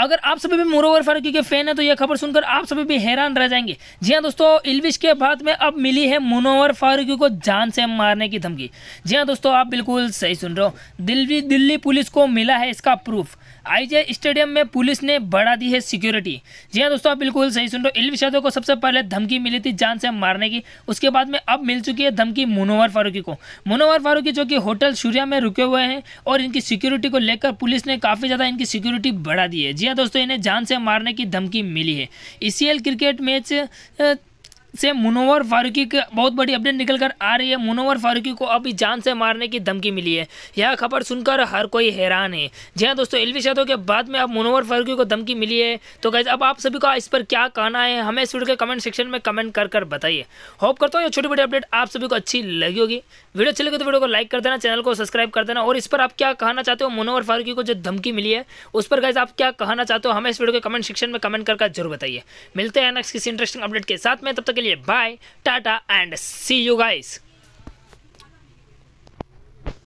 अगर आप सभी भी मुरोवर फारूकी के फैन है तो यह खबर सुनकर आप सभी भी हैरान रह जाएंगे जी हाँ दोस्तों इलविश के बाद में अब मिली है मुनोवर फारूकी को जान से मारने की धमकी जी हाँ दोस्तों आप बिल्कुल सही सुन रहे हो दिल्ली दिल्ली पुलिस को मिला है इसका प्रूफ आईजे स्टेडियम में पुलिस ने बढ़ा दी है सिक्योरिटी जी हाँ दोस्तों आप बिल्कुल सही सुन रहे हो इल्विश यादव को सबसे पहले धमकी मिली थी जान से मारने की उसके बाद में अब मिल चुकी है धमकी मुनोवर फारूकी को मुनोवर फारूकी जो कि होटल सूर्या में रुके हुए हैं और इनकी सिक्योरिटी को लेकर पुलिस ने काफ़ी ज़्यादा इनकी सिक्योरिटी बढ़ा दी है जी हाँ दोस्तों इन्हें जान से मारने की धमकी मिली है ई e क्रिकेट मैच से मुनोवर फारूकी की बहुत बड़ी अपडेट निकल कर आ रही है मुनोवर फारूकी को अभी जान से मारने की धमकी मिली है यह खबर सुनकर हर कोई हैरान है जी हाँ दोस्तों एलवी यादव के बाद में अब मुनोवर फारूकी को धमकी मिली है तो गैस अब आप सभी को इस पर क्या कहना है हमें इस वीडियो के कमेंट सेक्शन में कमेंट कर कर बताइए होप करता हूँ ये छोटी बड़ी अपडेट आप सभी को अच्छी लगी होगी वीडियो अच्छी लगी तो वीडियो को लाइक कर देना चैनल को सब्सक्राइब कर देना और इस पर आप क्या कहना चाहते हो मुनोवर फारूकी को जो धमकी मिली है उस पर गैस आप क्या कहना चाहते हो हमें इस वीडियो के कमेंट सेक्शन में कमेंट कर जरूर बताइए मिलते हैं नेक्स्ट किसी इंटरेस्टिंग अपडेट के साथ में तब तक के लिए bye tata and see you guys